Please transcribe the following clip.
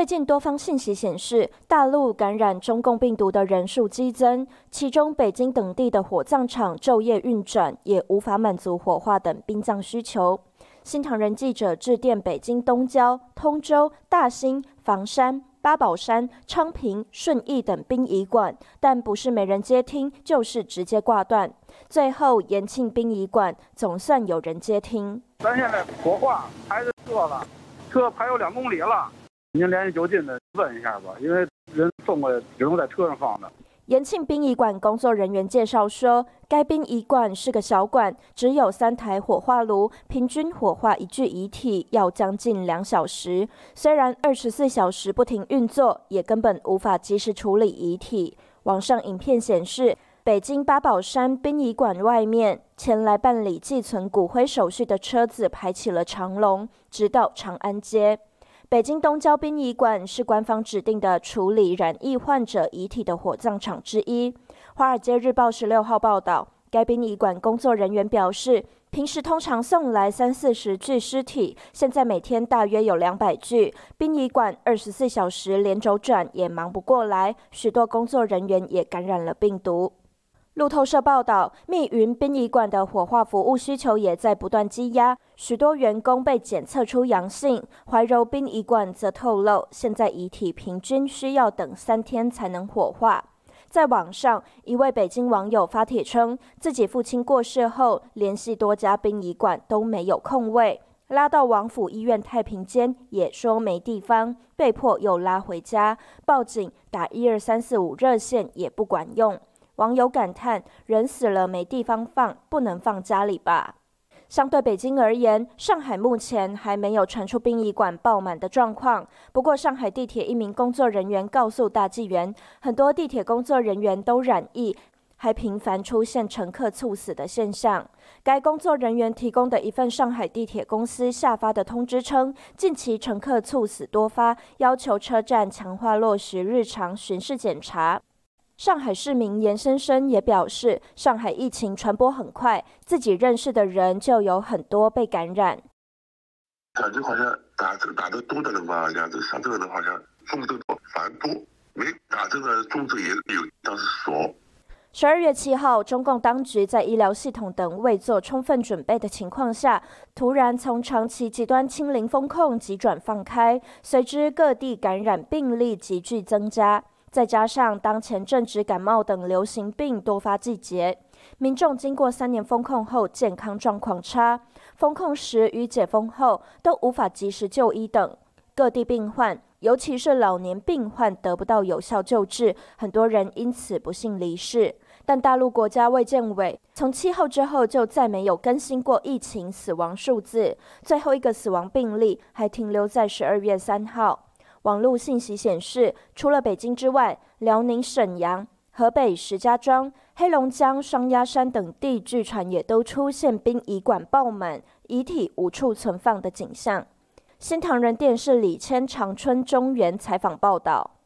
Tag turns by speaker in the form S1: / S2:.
S1: 最近多方信息显示，大陆感染中共病毒的人数激增，其中北京等地的火葬场昼夜运转，也无法满足火化等殡葬需求。新唐人记者致电北京东郊、通州、大兴、房山、八宝山、昌平、顺义等殡仪馆，但不是没人接听，就是直接挂断。最后延庆殡仪馆总算有人接听。咱现在火化还是做了，车排有两公里了。您联系就近的问一下吧，因为人送过来只能在车上放的。延庆殡仪馆工作人员介绍说，该殡仪馆是个小馆，只有三台火化炉，平均火化一具遗体要将近两小时。虽然二十四小时不停运作，也根本无法及时处理遗体。网上影片显示，北京八宝山殡仪馆外面前来办理寄存骨灰手续的车子排起了长龙，直到长安街。北京东郊殡仪馆是官方指定的处理染疫患者遗体的火葬场之一。《华尔街日报》十六号报道，该殡仪馆工作人员表示，平时通常送来三四十具尸体，现在每天大约有两百具。殡仪馆二十四小时连轴转也忙不过来，许多工作人员也感染了病毒。路透社报道，密云殡仪馆的火化服务需求也在不断积压，许多员工被检测出阳性。怀柔殡仪馆则透露，现在遗体平均需要等三天才能火化。在网上，一位北京网友发帖称，自己父亲过世后，联系多家殡仪馆都没有空位，拉到王府医院太平间也说没地方，被迫又拉回家，报警打一二三四五热线也不管用。网友感叹：“人死了没地方放，不能放家里吧？”相对北京而言，上海目前还没有传出殡仪馆爆满的状况。不过，上海地铁一名工作人员告诉大纪元，很多地铁工作人员都染疫，还频繁出现乘客猝死的现象。该工作人员提供的一份上海地铁公司下发的通知称，近期乘客猝死多发，要求车站强化落实日常巡视检查。上海市民严先生也表示，上海疫情传播很快，自己认识的人就有很多被感染。感觉好像打这打得多的人吧，两只上这个好像中这个反多，没打这个中这也有，但是少。十二月七号，中共当局在医疗系统等未做充分准备的情况下，突然从长期极端清零风控急转放开，随之各地感染病例急剧增加。再加上当前正值感冒等流行病多发季节，民众经过三年封控后健康状况差，封控时与解封后都无法及时就医等，各地病患，尤其是老年病患得不到有效救治，很多人因此不幸离世。但大陆国家卫健委从七号之后就再没有更新过疫情死亡数字，最后一个死亡病例还停留在十二月三号。网络信息显示，除了北京之外，辽宁沈阳、河北石家庄、黑龙江双鸭山等地，据传也都出现殡仪馆爆满、遗体无处存放的景象。新唐人电视李谦长春中原采访报道。